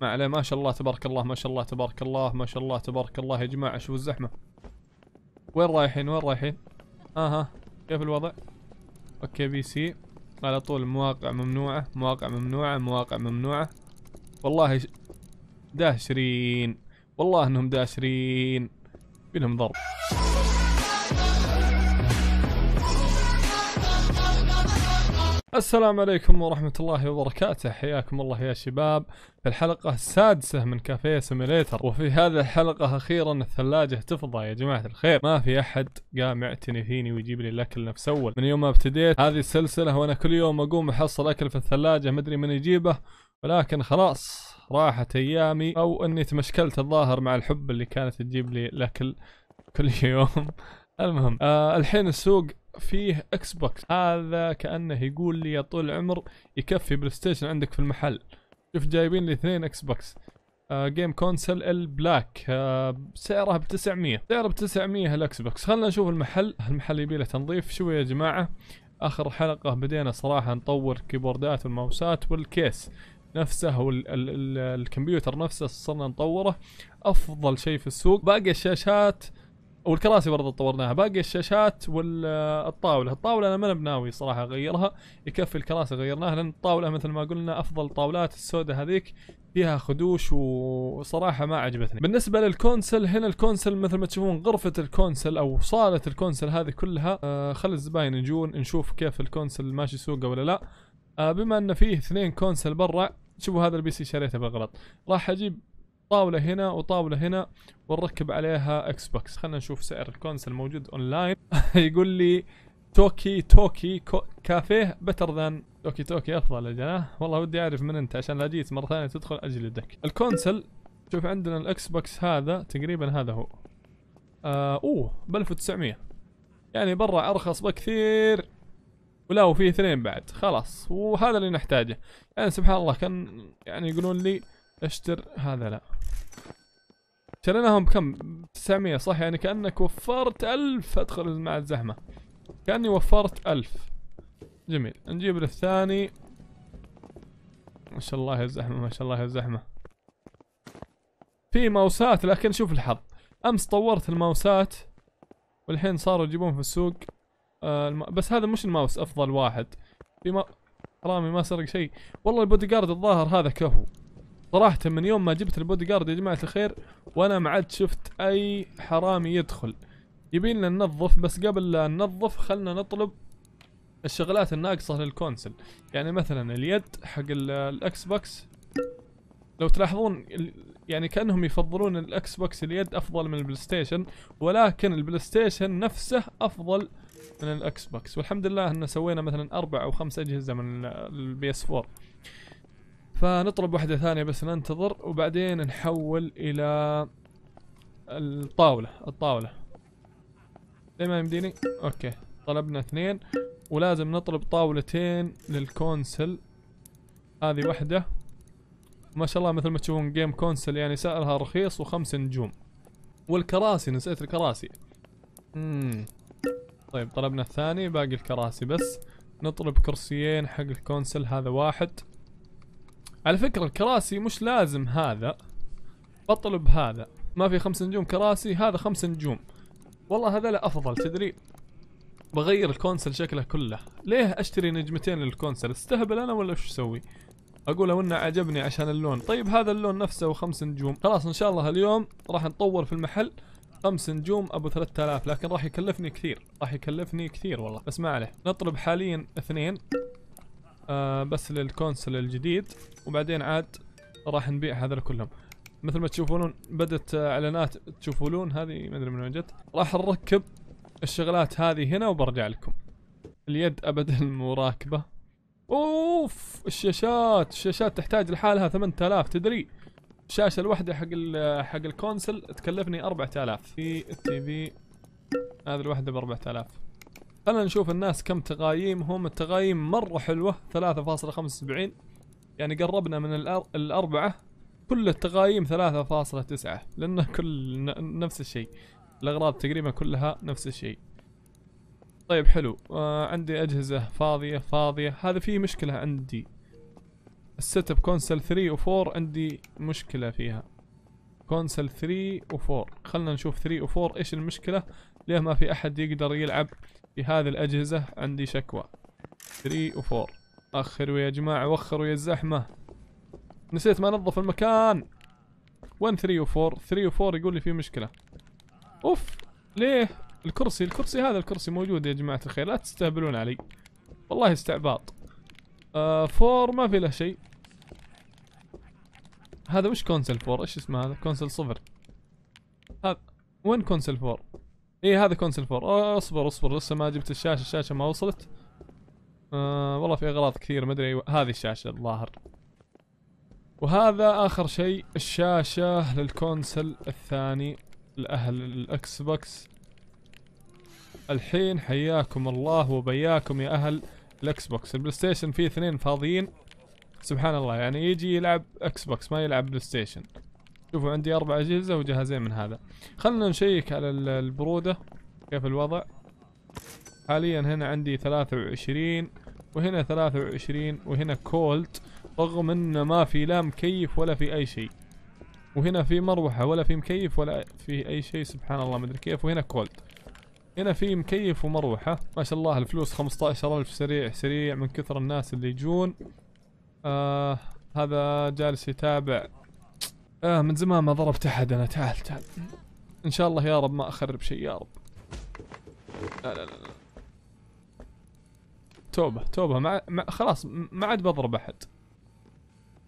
ما عليه ما شاء الله تبارك الله ما شاء الله تبارك الله ما شاء الله تبارك الله يا جماعة شوفوا الزحمة وين رايحين وين رايحين اها آه كيف الوضع اوكي بي سي على طول مواقع ممنوعة مواقع ممنوعة مواقع ممنوعة والله داشرين والله انهم داشرين بينهم ضرب السلام عليكم ورحمة الله وبركاته حياكم الله يا شباب في الحلقة السادسة من كافيه سيميليتر وفي هذه الحلقة أخيرا الثلاجة تفضى يا جماعة الخير ما في أحد قام يعتني فيني ويجيب لي الأكل نفس أول من يوم ما ابتديت هذه السلسلة وأنا كل يوم أقوم أحصل أكل في الثلاجة مدري من يجيبه ولكن خلاص راحت أيامي أو أني تمشكلت الظاهر مع الحب اللي كانت تجيب لي الأكل كل يوم المهم آه الحين السوق فيه اكس بوكس هذا كانه يقول لي يا طول العمر يكفي بلاي ستيشن عندك في المحل شوف جايبين لي اثنين اكس بوكس آه جيم كونسل البلاك آه سعرها ب 900 سعره ب 900 الاكس بوكس خلينا نشوف المحل المحل يبي له تنظيف شويه يا جماعه اخر حلقه بدينا صراحه نطور كيبوردات والماوسات والكيس نفسه والكمبيوتر نفسه صرنا نطوره افضل شيء في السوق باقي الشاشات والكراسي برضه طورناها باقي الشاشات والطاوله الطاوله انا ما بناوي صراحه اغيرها يكفي الكراسي غيرناها لان الطاوله مثل ما قلنا افضل طاولات السوداء هذيك فيها خدوش وصراحة ما عجبتني بالنسبة للكونسل هنا الكونسل مثل ما تشوفون غرفة الكونسل او صالة الكونسل هذه كلها آه خل الزباين يجون نشوف كيف الكونسل ماشي سوقه ولا لا آه بما ان فيه اثنين كونسل برا شوفوا هذا البي سي شريته بالغلط راح اجيب طاوله هنا وطاوله هنا ونركب عليها اكس بوكس خلينا نشوف سعر الكونسل الموجود اونلاين يقول لي توكي توكي كافيه بتر ذان توكي توكي افضل يا والله ودي اعرف من انت عشان لا جيت مره ثانيه تدخل اجلدك الكونسل شوف عندنا الاكس بوكس هذا تقريبا هذا هو آه اوه ب 1900 يعني برا ارخص بكثير ولا وفي اثنين بعد خلاص وهذا اللي نحتاجه يعني سبحان الله كان يعني يقولون لي اشتر هذا لا شريناهم بكم 900 صح يعني كأنك وفرت 1000 أدخل مع الزحمة كأني وفرت 1000 جميل نجيب للثاني ما شاء الله يا الزحمة ما شاء الله يا الزحمة في ماوسات لكن شوف الحظ أمس طورت الماوسات والحين صاروا يجيبون في السوق آه بس هذا مش الماوس أفضل واحد في ما... حرامي ما سرق شيء والله البودي جارد الظاهر هذا كهو صراحة من يوم ما جبت البودي جارد يا جماعة الخير وانا ما عاد شفت اي حرامي يدخل يبينا ننظف بس قبل لا ننظف خلنا نطلب الشغلات الناقصة للكونسل يعني مثلا اليد حق الاكس بوكس لو تلاحظون يعني كانهم يفضلون الاكس بوكس اليد افضل من البلاي ستيشن ولكن البلاي ستيشن نفسه افضل من الاكس بوكس والحمد لله ان سوينا مثلا اربع او خمس اجهزه من البي اس 4 فنطلب واحدة ثانية بس ننتظر وبعدين نحول إلى الطاولة الطاولة زي ما يمديني أوكي طلبنا اثنين ولازم نطلب طاولتين للكونسل هذه واحدة ما شاء الله مثل ما تشوفون جيم كونسل يعني سعرها رخيص وخمس نجوم والكراسي نسيت الكراسي مم. طيب طلبنا الثاني باقي الكراسي بس نطلب كرسيين حق الكونسل هذا واحد على فكرة الكراسي مش لازم هذا بطلوا بهذا ما في خمس نجوم كراسي هذا خمس نجوم والله هذا لا أفضل تدري بغير الكونسل شكله كله ليه اشتري نجمتين للكونسل استهبل انا ولا شو اسوي اقول لو انه عجبني عشان اللون طيب هذا اللون نفسه وخمس نجوم خلاص ان شاء الله اليوم راح نطور في المحل خمس نجوم ابو 3000 لكن راح يكلفني كثير راح يكلفني كثير والله بس ما عليه نطلب حاليا اثنين آه، بس للكونسل الجديد وبعدين عاد راح نبيع هذول كلهم مثل ما تشوفون بدت اعلانات تشوفون هذه ما ادري من وين جت راح نركب الشغلات هذه هنا وبرجع لكم اليد ابدا مو راكبه اوف الشاشات الشاشات تحتاج لحالها 8000 تدري الشاشه الواحده حق حق الكونسل تكلفني 4000 في التي في هذه الواحده ب 4000 خلنا نشوف الناس كم تقايمهم التقايم مرة حلوة 3.75 يعني قربنا من الأربعة كل التقايم 3.9 لأن كل نفس الشيء الأغراض تقريبا كلها نفس الشيء طيب حلو آه عندي أجهزة فاضية فاضية هذا في مشكلة عندي السيت اب كونسل 3 و4 عندي مشكلة فيها كونسل 3 و4 خلنا نشوف 3 و4 ايش المشكلة ليه ما في احد يقدر يلعب في هذه الأجهزة عندي شكوى 3 و 4 أخروا يا جماعة وخروا يا الزحمة نسيت ما نظف المكان وين 3 و 4 3 و 4 يقول لي في مشكلة اوف ليه الكرسي الكرسي هذا الكرسي موجود يا جماعة الخير لا تستهبلون علي والله استعباط آه فور ما في له شيء هذا مش كونسل فور ايش اسمه هذا كونسل صفر هذا وين كونسل فور اي هذا كونسل فور اصبر اصبر لسه ما جبت الشاشه الشاشه ما وصلت آه والله في اغراض كثير ما ادري هذه الشاشه الظاهر وهذا اخر شيء الشاشه للكونسل الثاني لاهل الاكس بوكس الحين حياكم الله وبياكم يا اهل الاكس بوكس البلاي ستيشن فيه اثنين فاضيين سبحان الله يعني يجي يلعب اكس بوكس ما يلعب بلاي ستيشن شوفوا عندي اربع اجهزة وجهازين من هذا خلنا نشيك على البرودة كيف الوضع حاليا هنا عندي 23 وهنا 23 وهنا كولد رغم انه ما في لا مكيف ولا في اي شيء وهنا في مروحة ولا في مكيف ولا في اي شيء سبحان الله مدري كيف وهنا كولد هنا في مكيف ومروحة ما شاء الله الفلوس 15000 سريع سريع من كثر الناس اللي يجون آه هذا جالس يتابع آه من زمان ما ضربت أحد أنا تعال تعال إن شاء الله يا رب ما أخرب شيء يا رب لا لا لا, لا. توبة توبة مع... مع... خلاص ما عاد بضرب أحد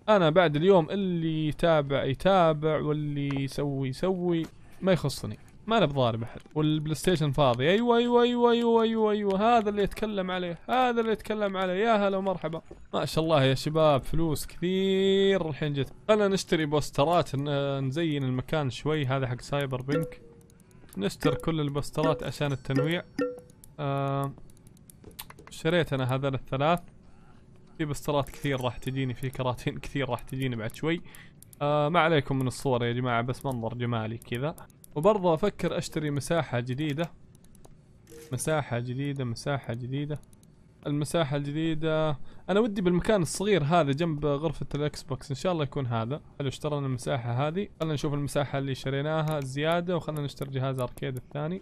أنا بعد اليوم اللي يتابع يتابع واللي يسوي يسوي ما يخصني ما انا بضارب احد والبلاي ستيشن فاضي ايوه ايوه ايوه ايوه ايوه ايوه هذا اللي يتكلم عليه هذا اللي يتكلم عليه يا هلا ومرحبا ما شاء الله يا شباب فلوس كثير الحين جت خلينا نشتري بوسترات نزين المكان شوي هذا حق سايبر بنك نشتر كل البوسترات عشان التنويع آه شريت انا هذول الثلاث في بوسترات كثير راح تجيني في كراتين كثير راح تجيني بعد شوي آه ما عليكم من الصور يا جماعة بس منظر جمالي كذا وبرضه افكر اشتري مساحة جديدة مساحة جديدة مساحة جديدة المساحة الجديدة انا ودي بالمكان الصغير هذا جنب غرفة الاكس بوكس ان شاء الله يكون هذا حلو اشترينا المساحة هذه خلنا نشوف المساحة اللي شريناها زيادة وخلنا نشتري جهاز اركيد الثاني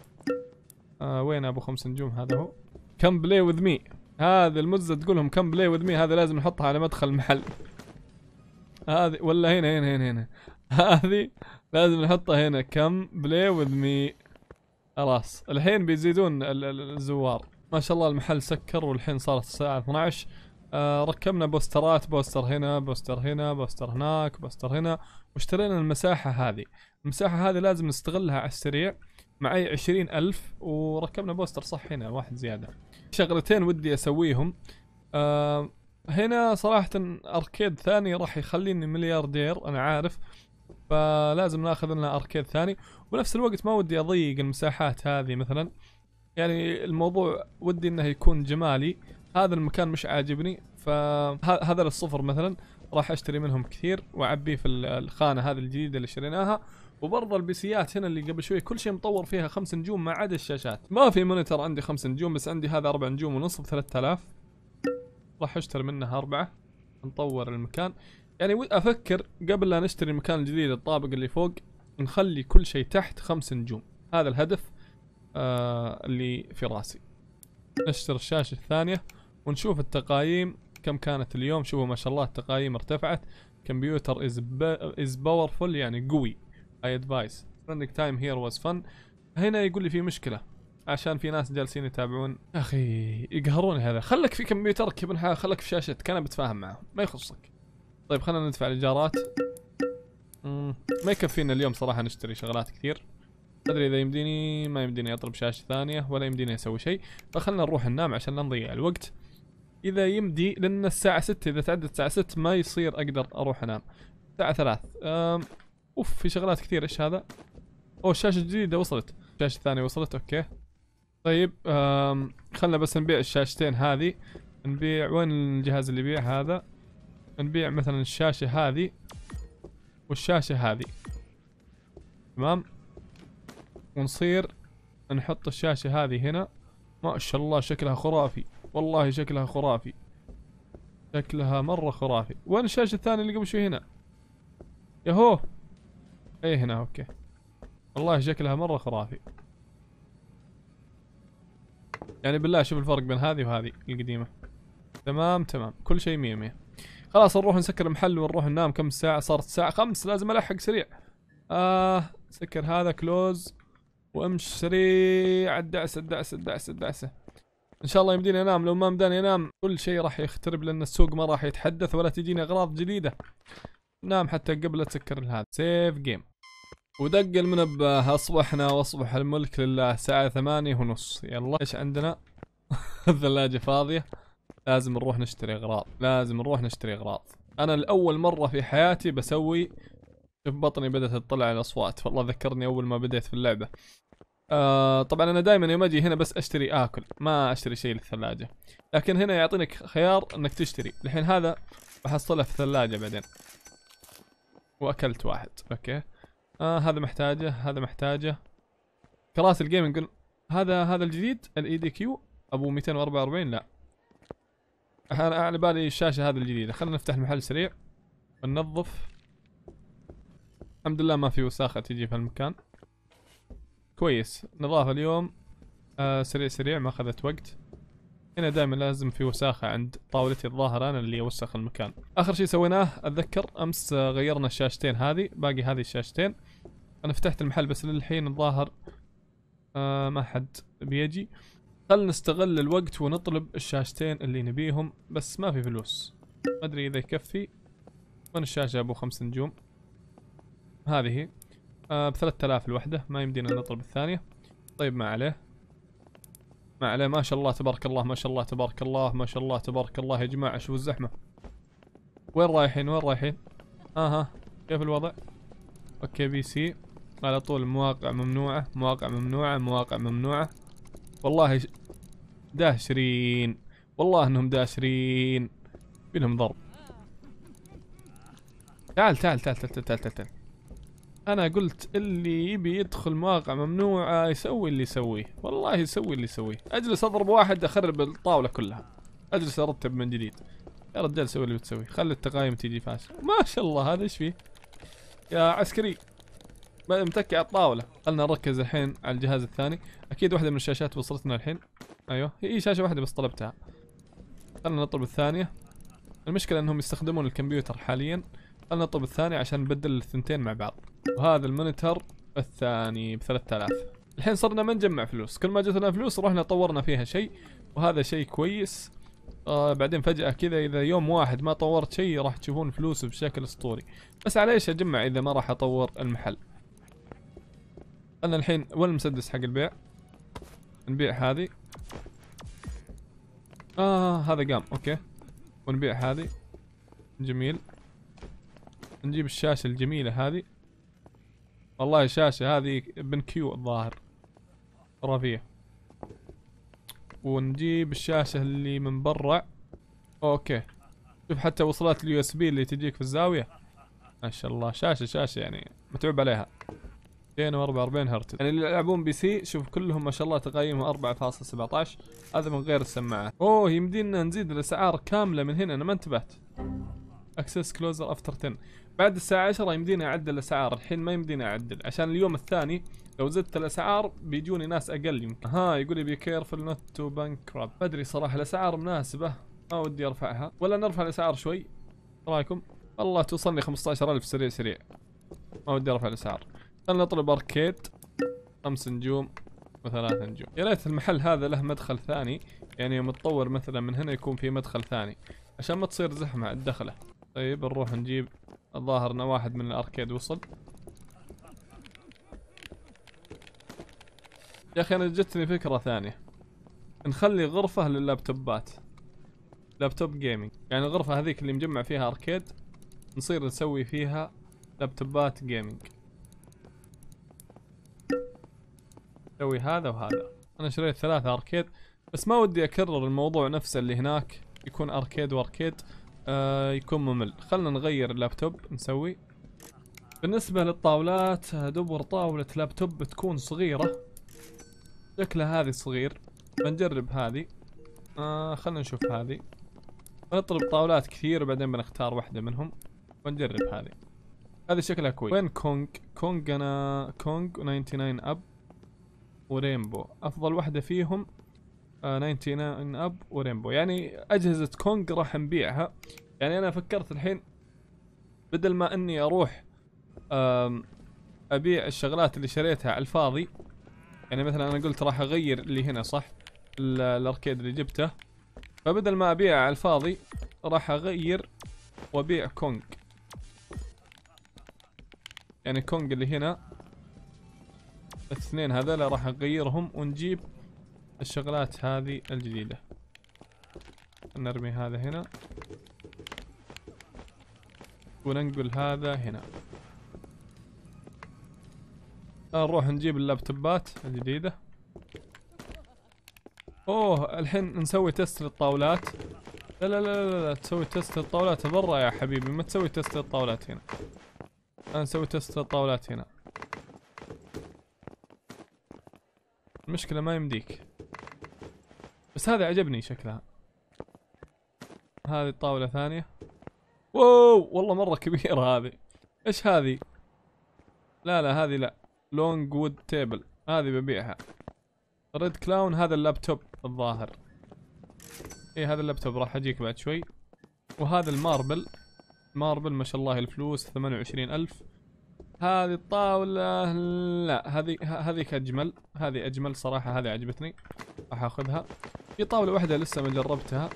آه وين ابو خمس نجوم هذا هو كم بلاي وذ مي هذه المزة تقولهم كم بلاي وذ مي هذا لازم نحطها على مدخل المحل هذه ولا هنا هنا هنا هنا هذه لازم نحطه هنا كم بلاي وذ مي خلاص الحين بيزيدون الزوار ما شاء الله المحل سكر والحين صارت الساعة 12 آه، ركبنا بوسترات بوستر هنا بوستر هنا بوستر هناك بوستر هنا واشترينا المساحة هذه المساحة هذه لازم نستغلها على السريع معي عشرين ألف وركبنا بوستر صح هنا واحد زيادة شغلتين ودي أسويهم آه هنا صراحة أركيد ثاني راح يخليني ملياردير أنا عارف فلازم ناخذ لنا اركيد ثاني ونفس الوقت ما ودي اضيق المساحات هذه مثلا يعني الموضوع ودي انه يكون جمالي هذا المكان مش عاجبني فهذا الصفر مثلا راح اشتري منهم كثير واعبيه في الخانه هذه الجديده اللي شريناها وبرضه البيسيات هنا اللي قبل شوي كل شيء مطور فيها خمس نجوم ما عدا الشاشات ما في مونيتر عندي خمس نجوم بس عندي هذا اربع نجوم ونص ب 3000 راح اشتري منها اربعه نطور المكان يعني افكر قبل لا نشتري المكان الجديد الطابق اللي فوق نخلي كل شيء تحت خمس نجوم هذا الهدف آه اللي في راسي نشتري الشاشة الثانية ونشوف التقايم كم كانت اليوم شوفوا ما شاء الله التقايم ارتفعت كمبيوتر از از يعني قوي اي ادفايس spending تايم هير واز فن هنا يقول لي في مشكلة عشان في ناس جالسين يتابعون اخي يقهروني هذا خلك في كمبيوترك يا ابن خلك في شاشتك انا بتفاهم معهم ما يخصك طيب خلينا ندفع الايجارات ما يكفينا اليوم صراحه نشتري شغلات كثير ادري اذا يمديني ما يمديني اطلب شاشه ثانيه ولا يمديني اسوي شيء فخلنا نروح ننام عشان لا نضيع الوقت اذا يمدي لان الساعه 6 اذا تعدت الساعه 6 ما يصير اقدر اروح انام الساعه 3 أم... اوف في شغلات كثير ايش هذا او الشاشه الجديده وصلت الشاشه الثانيه وصلت اوكي طيب خلنا بس نبيع الشاشتين هذه نبيع وين الجهاز اللي يبيع هذا نبيع مثلا الشاشة هذه والشاشة هذه تمام ونصير نحط الشاشة هذه هنا ما شاء الله شكلها خرافي والله شكلها خرافي شكلها مرة خرافي وين الشاشة الثانية اللي قبل شوي هنا يهو ايه هنا اوكي والله شكلها مرة خرافي يعني بالله شوف الفرق بين هذه وهذه القديمة تمام تمام كل شيء مية مية خلاص نروح نسكر المحل ونروح ننام كم ساعة صارت الساعة خمس لازم ألحق سريع آه سكر هذا كلوز وامش سريع الدعسة الدعسة الدعسة الدعسة ان شاء الله يمديني انام لو ما مداني انام كل شيء راح يخترب لان السوق ما راح يتحدث ولا تجيني اغراض جديده نام حتى قبل لا تسكر الهاتف سيف جيم ودق المنبه اصبحنا واصبح الملك لله الساعه ثمانية ونص يلا ايش عندنا الثلاجه فاضيه لازم نروح نشتري اغراض لازم نروح نشتري اغراض انا لاول مره في حياتي بسوي شوف بطني بدات تطلع الاصوات والله ذكرني اول ما بديت في اللعبه آه طبعا انا دائما يوم اجي هنا بس اشتري اكل ما اشتري شيء للثلاجه لكن هنا يعطينك خيار انك تشتري الحين هذا بحصله في الثلاجه بعدين واكلت واحد اوكي آه هذا محتاجه هذا محتاجه كراسي الجيمنج هذا هذا الجديد الاي دي e كيو ابو 244 لا انا على بالي الشاشه هذه الجديده خلينا نفتح المحل سريع وننظف الحمد لله ما في وساخه تجي في المكان كويس نظافه اليوم آه سريع سريع ما اخذت وقت هنا دائما لازم في وساخه عند طاولتي الظاهر انا اللي اوسخ المكان اخر شيء سويناه اتذكر امس آه، غيرنا الشاشتين هذه باقي هذه الشاشتين انا فتحت المحل بس للحين الظاهر آه ما حد بيجي خل نستغل الوقت ونطلب الشاشتين اللي نبيهم بس ما في فلوس ما ادري اذا يكفي وين الشاشة ابو خمس نجوم هذه آه بثلاثة الاف الوحدة ما يمدينا نطلب الثانية طيب ما عليه ما عليه ما شاء الله تبارك الله ما شاء الله تبارك الله ما شاء الله تبارك الله يا جماعة شوفوا الزحمة وين رايحين وين رايحين اها آه كيف الوضع اوكي بي سي على طول مواقع ممنوعة مواقع ممنوعة مواقع ممنوعة والله داشرين والله انهم داشرين بينهم ضرب تعال تعال تعال تعال تعال تعال, تعال. انا قلت اللي يبي يدخل مواقع ممنوعه يسوي اللي يسويه والله يسوي اللي يسويه اجلس اضرب واحد اخرب الطاوله كلها اجلس ارتب من جديد يا رجال سوي اللي بتسويه خلي التقايم تيجي فاشل ما شاء الله هذا ايش فيه يا عسكري متكي على الطاوله خلنا نركز الحين على الجهاز الثاني اكيد واحده من الشاشات وصلتنا الحين ايوه هي شاشه واحده بس طلبتها خلنا نطلب الثانيه المشكله انهم يستخدمون الكمبيوتر حاليا خلنا نطلب الثانيه عشان نبدل الثنتين مع بعض وهذا المونيتر الثاني ب 3000 الحين صرنا ما نجمع فلوس كل ما جتنا فلوس رحنا طورنا فيها شيء وهذا شيء كويس آه بعدين فجأة كذا إذا يوم واحد ما طورت شيء راح تشوفون فلوس بشكل أسطوري بس على إيش أجمع إذا ما راح أطور المحل انا الحين وين المسدس حق البيع نبيع هذه اه هذا قام اوكي ونبيع هذه جميل نجيب الشاشة الجميلة هذه والله الشاشة هذه بن كيو الظاهر خرافية ونجيب الشاشة اللي من برا اوكي شوف حتى وصلات اليو اس بي اللي تجيك في الزاوية ما شاء الله شاشة شاشة يعني متعوب عليها 244 هرتز يعني اللي يلعبون بي سي شوف كلهم ما شاء الله تقييمهم 4.17 هذا من غير السماعات اوه يمدينا نزيد الاسعار كامله من هنا انا ما انتبهت اكسس كلوزر افتر 10 بعد الساعه 10 يمديني اعدل الاسعار الحين ما يمديني اعدل عشان اليوم الثاني لو زدت الاسعار بيجوني ناس اقل يمكن ها يقول لي بي كيرفل نوت تو بانكرب ما ادري صراحه الاسعار مناسبه ما ودي ارفعها ولا نرفع الاسعار شوي رايكم والله توصلني 15000 سريع سريع ما ودي ارفع الاسعار خلنا نطلب اركيد خمس نجوم وثلاث نجوم يا ريت المحل هذا له مدخل ثاني يعني متطور مثلا من هنا يكون في مدخل ثاني عشان ما تصير زحمة الدخلة طيب نروح نجيب الظاهر ان واحد من الاركيد وصل يا اخي انا جتني فكرة ثانية نخلي غرفة لللابتوبات لابتوب جيمنج يعني الغرفة هذيك اللي مجمع فيها اركيد نصير نسوي فيها لابتوبات جيمنج سوي هذا وهذا انا شريت ثلاثة اركيد بس ما ودي اكرر الموضوع نفسه اللي هناك يكون اركيد واركيد آه يكون ممل خلنا نغير اللابتوب نسوي بالنسبة للطاولات دبر طاولة لابتوب بتكون صغيرة شكلها هذي صغير بنجرب هذي آه خلنا نشوف هذي بنطلب طاولات كثير وبعدين بنختار واحدة منهم بنجرب هذي هذي شكلها كويس وين كونج كونج انا كونج 99 اب ورينبو افضل واحده فيهم 99 آه، اب ورينبو يعني اجهزه كونج راح نبيعها يعني انا فكرت الحين بدل ما اني اروح ابيع الشغلات اللي شريتها على الفاضي يعني مثلا انا قلت راح اغير اللي هنا صح الاركيد اللي جبته فبدل ما ابيعه على الفاضي راح اغير وابيع كونج يعني كونج اللي هنا الاثنين هذول راح نغيرهم ونجيب الشغلات هذه الجديدة نرمي هذا هنا وننقل هذا هنا نروح نجيب اللابتوبات الجديدة اوه الحين نسوي تست للطاولات لا لا لا لا, لا. تسوي تست للطاولات برا يا حبيبي ما تسوي تست للطاولات هنا نسوي تست للطاولات هنا المشكلة ما يمديك بس هذا عجبني شكلها هذه الطاولة ثانية واو والله مرة كبيرة هذه ايش هذه لا لا هذه لا لونج وود تيبل هذه ببيعها ريد كلاون هذا اللابتوب الظاهر اي هذا اللابتوب راح اجيك بعد شوي وهذا الماربل ماربل ما شاء الله الفلوس ثمانية وعشرين الف هذه الطاولة لا هذه هذيك أجمل هذه أجمل صراحة هذه عجبتني راح أخذها في طاولة واحدة لسه ما جربتها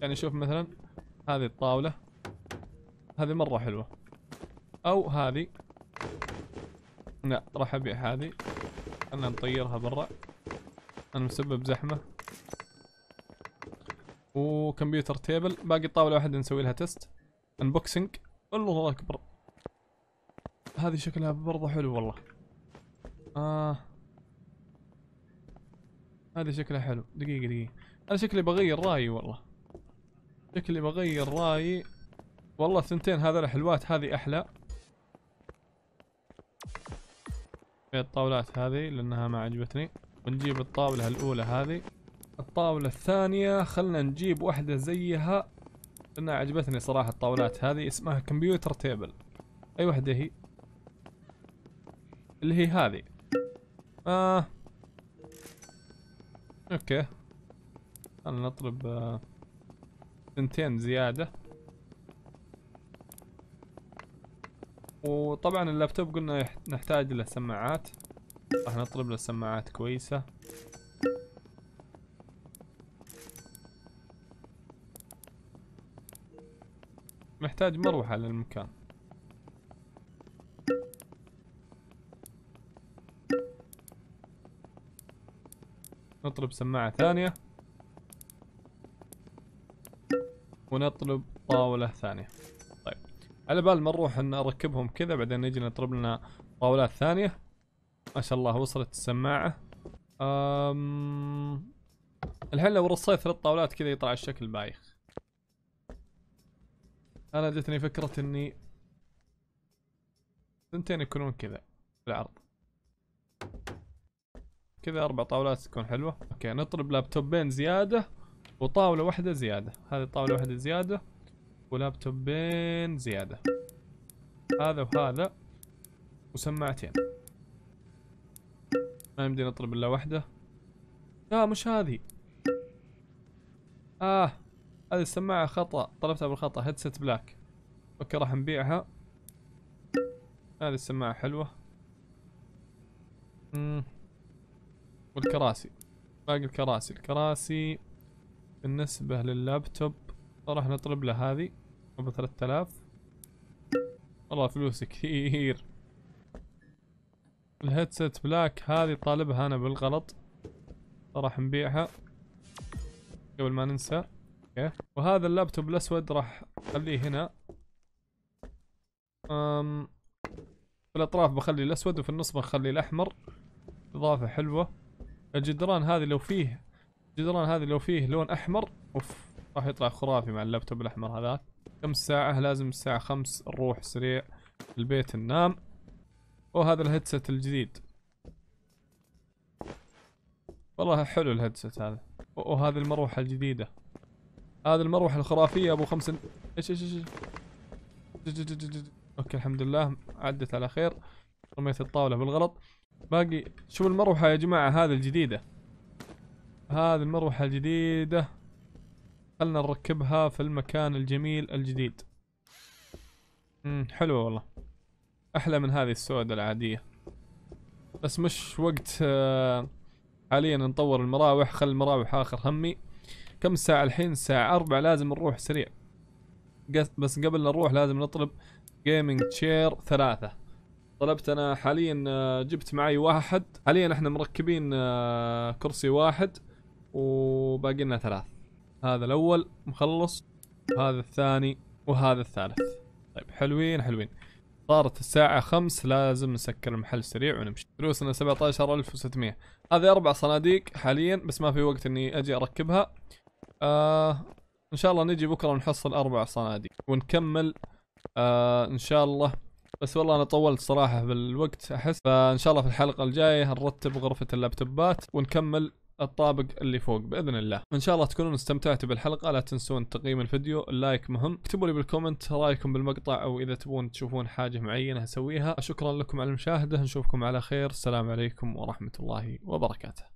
يعني شوف مثلا هذه الطاولة هذه مرة حلوة أو هذه لا راح أبيع هذه خلنا نطيرها برا أنا مسبب زحمة وكمبيوتر تيبل باقي طاولة واحدة نسوي لها تيست انبوكسنج الله اكبر هذه شكلها برضه حلو والله آه هذه شكلها حلو دقيقة دقيقة أنا شكلي بغير رايي والله شكلي بغير رايي والله الثنتين هذول حلوات هذه أحلى في الطاولات هذه لأنها ما عجبتني ونجيب الطاولة الأولى هذه الطاولة الثانية خلنا نجيب واحدة زيها لأنها عجبتني صراحة الطاولات هذه اسمها كمبيوتر تيبل أي واحدة هي اللي هي هذه آه. اوكي خلنا نطلب آه. سنتين زيادة وطبعا اللابتوب قلنا نحتاج له سماعات راح نطلب له سماعات كويسة نحتاج مروحة للمكان نطلب سماعة ثانية ونطلب طاولة ثانية طيب على بال ما نروح ان نركبهم كذا بعدين نجي نطلب لنا طاولات ثانية ما شاء الله وصلت السماعة أم... الحين لو رصيت ثلاث طاولات كذا يطلع الشكل بايخ انا جتني فكرة اني ثنتين يكونون كذا بالعرض كذا اربع طاولات تكون حلوه اوكي نطلب لابتوبين زياده وطاوله واحده زياده هذه طاوله واحده زياده ولابتوبين زياده هذا وهذا وسماعتين ما يمدي نطلب الا واحده لا مش هذه اه هذه السماعه خطا طلبتها بالخطا هيدسيت بلاك اوكي راح نبيعها هذه السماعه حلوه امم والكراسي باقي الكراسي الكراسي بالنسبة لللابتوب راح نطلب له هذي ابو 3000 والله فلوس كثير الهيدسيت بلاك هذي طالبها انا بالغلط راح نبيعها قبل ما ننسى اوكي وهذا اللابتوب الاسود راح اخليه هنا امم في الاطراف بخلي الاسود وفي النص بخلي الاحمر اضافه حلوه الجدران هذه لو فيه الجدران هذه لو فيه لون احمر اوف راح يطلع خرافي مع اللابتوب الاحمر هذاك كم ساعة لازم الساعة خمس نروح سريع البيت ننام وهذا الهيدسيت الجديد والله حلو الهيدسيت هذا وهذه المروحة الجديدة هذه المروحة الخرافية ابو خمس ايش ايش ايش اوكي الحمد لله عدت على خير رميت الطاولة بالغلط باقي شوف المروحة يا جماعة هذه الجديدة هذه المروحة الجديدة خلنا نركبها في المكان الجميل الجديد امم حلوة والله احلى من هذه السودة العادية بس مش وقت آه، حاليا نطور المراوح خل المراوح اخر همي كم الساعة الحين الساعة أربعة لازم نروح سريع بس قبل نروح لازم نطلب جيمنج تشير ثلاثة طلبت انا حاليا آه، جبت معي واحد حاليا احنا مركبين آه، كرسي واحد وباقي لنا ثلاث هذا الاول مخلص هذا الثاني وهذا الثالث طيب حلوين حلوين صارت الساعة خمس لازم نسكر المحل سريع ونمشي فلوسنا 17600 هذه أربع صناديق حاليا بس ما في وقت إني أجي أركبها آه إن شاء الله نجي بكرة نحصل أربع صناديق ونكمل آه إن شاء الله بس والله انا طولت صراحه بالوقت احس فان شاء الله في الحلقه الجايه هنرتب غرفه اللابتوبات ونكمل الطابق اللي فوق باذن الله ان شاء الله تكونون استمتعتوا بالحلقه لا تنسون تقييم الفيديو اللايك مهم اكتبوا لي بالكومنت رايكم بالمقطع او اذا تبون تشوفون حاجه معينه اسويها شكرا لكم على المشاهده نشوفكم على خير السلام عليكم ورحمه الله وبركاته